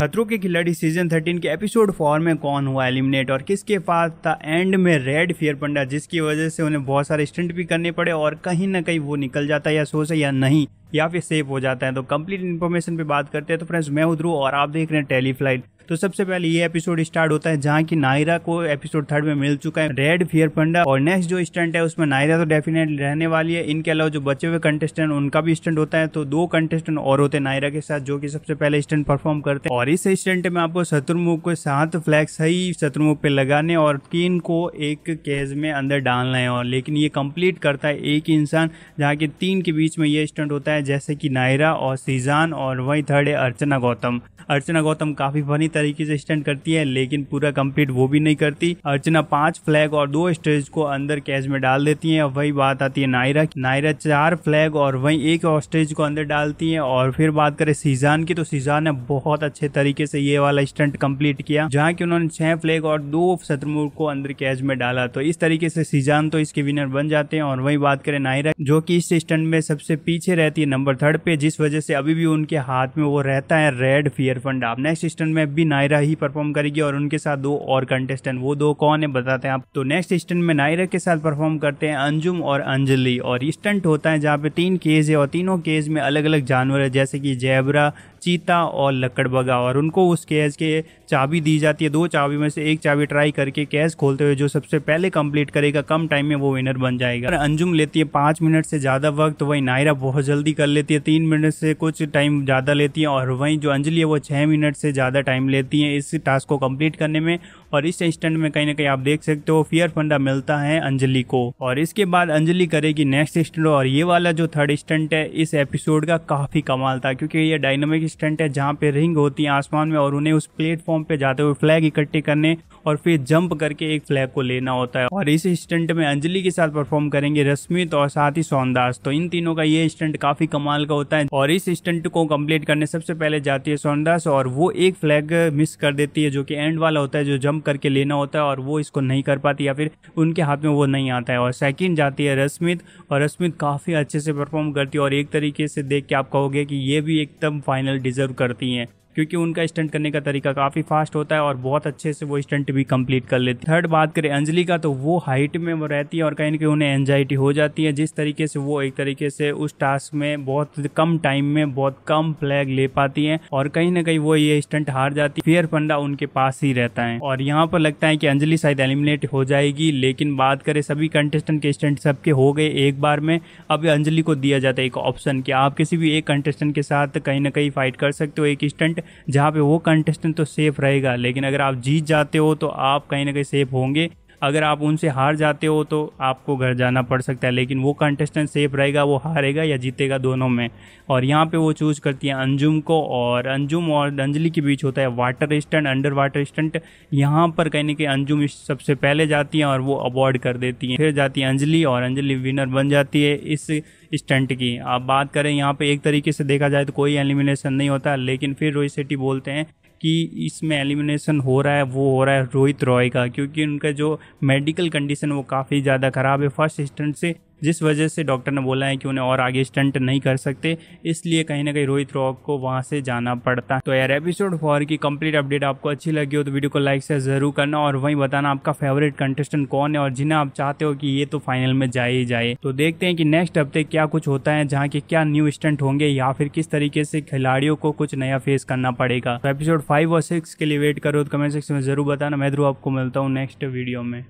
खतरो के खिलाड़ी सीजन 13 के एपिसोड फोर में कौन हुआ एलिमिनेट और किसके पास था एंड में रेड फियर पंडा जिसकी वजह से उन्हें बहुत सारे स्टंट भी करने पड़े और कहीं ना कहीं वो निकल जाता है या सोचे या नहीं या फिर सेफ हो जाता है तो कंप्लीट इन्फॉर्मेशन पे बात करते हैं तो फ्रेंड्स मैं उधरू और आप देख रहे हैं टेलीफ्लाइट तो सबसे पहले ये एपिसोड स्टार्ट होता है जहाँ की नायरा को एपिसोड थर्ड में मिल चुका है रेड फियर फंडा और नेक्स्ट जो स्टंट है उसमें नायरा तो डेफिनेटली रहने वाली है इनके अलावा जो बचे हुए कंटेस्टेंट उनका भी स्टंट होता है तो दो कंटेस्टेंट और होते हैं नायरा के साथ जो कि सबसे पहले स्टंट परफॉर्म करते हैं और इस स्टंट में आपको शत्रुमुख को सात फ्लैग सही शत्रुमुख पे लगाने और तीन को एक केज में अंदर डालना है और लेकिन ये कंप्लीट करता है एक इंसान जहाँ के तीन के बीच में ये स्टंट होता है जैसे कि नायरा और सीजान और वही थर्ड है अर्चना गौतम अर्चना गौतम काफी फनी तरीके से स्टंट करती है लेकिन पूरा कंप्लीट वो भी नहीं करती अर्चना पांच फ्लैग और दो स्टेज को अंदर कैच में डाल देती है वही बात आती है नायरा नायरा चार फ्लैग और वही एक ऑस्ट्रेज को अंदर डालती है और फिर बात करें सीजान की तो सीजान ने बहुत अच्छे तरीके से ये वाला स्टंट कंप्लीट किया जहाँ की उन्होंने छह फ्लैग और दो शत्रु को अंदर कैच में डाला तो इस तरीके से सीजान तो इसके विनर बन जाते हैं और वही बात करें नायरा जो की इस स्टंट में सबसे पीछे रहती है नंबर थर्ड पे जिस वजह से अभी भी उनके हाथ में वो रहता है रेड फियर फंड नेक्स्ट स्टंट में भी भी नायरा ही परफॉर्म करेगी और उनके साथ दो और कंटेस्टेंट वो दो कौन है बताते हैं आप तो नेक्स्ट स्टेंट में नायरा के साथ परफॉर्म करते हैं अंजुम और अंजलि और स्टंट होता है जहाँ पे तीन केज है और तीनों केज में अलग अलग जानवर है जैसे कि जैबरा चीता और लकड़बगा और उनको उस केज के चाबी दी जाती है दो चाबी में से एक चाबी ट्राई करके कैश खोलते हुए जो सबसे पहले कंप्लीट करेगा कम टाइम में वो विनर बन जाएगा अंजुम लेती है पांच मिनट से ज़्यादा वक्त वही नायरा बहुत जल्दी कर लेती है तीन मिनट से कुछ टाइम ज़्यादा लेती है और वही जो अंजलि है वो छह मिनट से ज़्यादा टाइम लेती है इस टास्क को कम्प्लीट करने में और इस इंस्टेंट में कहीं ना कहीं आप देख सकते हो फियर फंडा मिलता है अंजलि को और इसके बाद अंजलि करेगी नेक्स्ट स्टेंट और ये वाला जो थर्ड स्टेंट है इस एपिसोड का काफ़ी कमाल था क्योंकि ये डायनामिक स्टेंट है जहाँ पे रिंग होती है आसमान में और उन्हें उस प्लेटफॉर्म प्लेटफॉर्म पे जाते हुए फ्लैग इकट्ठे करने और फिर जंप करके एक फ्लैग को लेना होता है और इस स्टंट में अंजलि के साथ परफॉर्म करेंगे रश्मित और साथ ही सोनदास तो इन तीनों का ये स्टंट काफी कमाल का होता है और इस स्टंट को कम्प्लीट करने सबसे पहले जाती है सोनदास और वो एक फ्लैग मिस कर देती है जो कि एंड वाला होता है जो जंप करके लेना होता है और वो इसको नहीं कर पाती या फिर उनके हाथ में वो नहीं आता है और सेकेंड जाती है रश्मित और रश्मित काफ़ी अच्छे से परफॉर्म करती है और एक तरीके से देख के आप कहोगे कि ये भी एकदम फाइनल डिजर्व करती हैं क्योंकि उनका स्टंट करने का तरीका काफ़ी फास्ट होता है और बहुत अच्छे से वो स्टंट भी कंप्लीट कर लेती है थर्ड बात करें अंजलि का तो वो हाइट में वो रहती है और कहीं ना कहीं उन्हें एनजाइटी हो जाती है जिस तरीके से वो एक तरीके से उस टास्क में बहुत कम टाइम में बहुत कम फ्लैग ले पाती है और कहीं ना कहीं वो ये स्टंट हार जाती है फियर पंडा उनके पास ही रहता है और यहाँ पर लगता है कि अंजलि शायद एलिमिनेट हो जाएगी लेकिन बात करें सभी कंटेस्टेंट के स्टंट सबके हो गए एक बार में अब अंजलि को दिया जाता है एक ऑप्शन कि आप किसी भी एक कंटेस्टेंट के साथ कहीं ना कहीं फाइट कर सकते हो एक स्टंट जहाँ पे वो कंटेस्टेंट तो सेफ रहेगा लेकिन अगर आप जीत जाते हो तो आप कहीं ना कहीं सेफ होंगे अगर आप उनसे हार जाते हो तो आपको घर जाना पड़ सकता है लेकिन वो कंटेस्टेंट सेफ रहेगा वो हारेगा या जीतेगा दोनों में और यहाँ पे वो चूज करती है अंजुम को और अंजुम और अंजलि के बीच होता है water stunt underwater stunt यहाँ पर कहने ना अंजुम सबसे पहले जाती हैं और वो अवॉर्ड कर देती हैं फिर जाती है अंजलि और अंजलि विनर बन जाती है इस स्टंट की आप बात करें यहाँ पे एक तरीके से देखा जाए तो कोई एलिमिनेशन नहीं होता लेकिन फिर रोहित शेट्टी बोलते हैं कि इसमें एलिमिनेशन हो रहा है वो हो रहा है रोहित रॉय का क्योंकि उनका जो मेडिकल कंडीशन वो काफ़ी ज़्यादा ख़राब है फर्स्ट स्टैंड से जिस वजह से डॉक्टर ने बोला है कि उन्हें और आगे स्टंट नहीं कर सकते इसलिए कहीं ना कहीं रोहित रॉक को वहाँ से जाना पड़ता तो यार एपिसोड फोर की कंप्लीट अपडेट आपको अच्छी लगी हो तो वीडियो को लाइक से जरूर करना और वहीं बताना आपका फेवरेट कंटेस्टेंट कौन है और जिन्हें आप चाहते हो कि ये तो फाइनल में जाए ही जाए तो देखते हैं कि नेक्स्ट हफ्ते क्या कुछ होता है जहाँ के क्या न्यू स्टंट होंगे या फिर किस तरीके से खिलाड़ियों को कुछ नया फेस करना पड़ेगा तो एपिसोड फाइव और सिक्स के लिए वेट करो तो कमेंट सेक्शन में जरूर बताना मैं ध्रुव आपको मिलता हूँ नेक्स्ट वीडियो में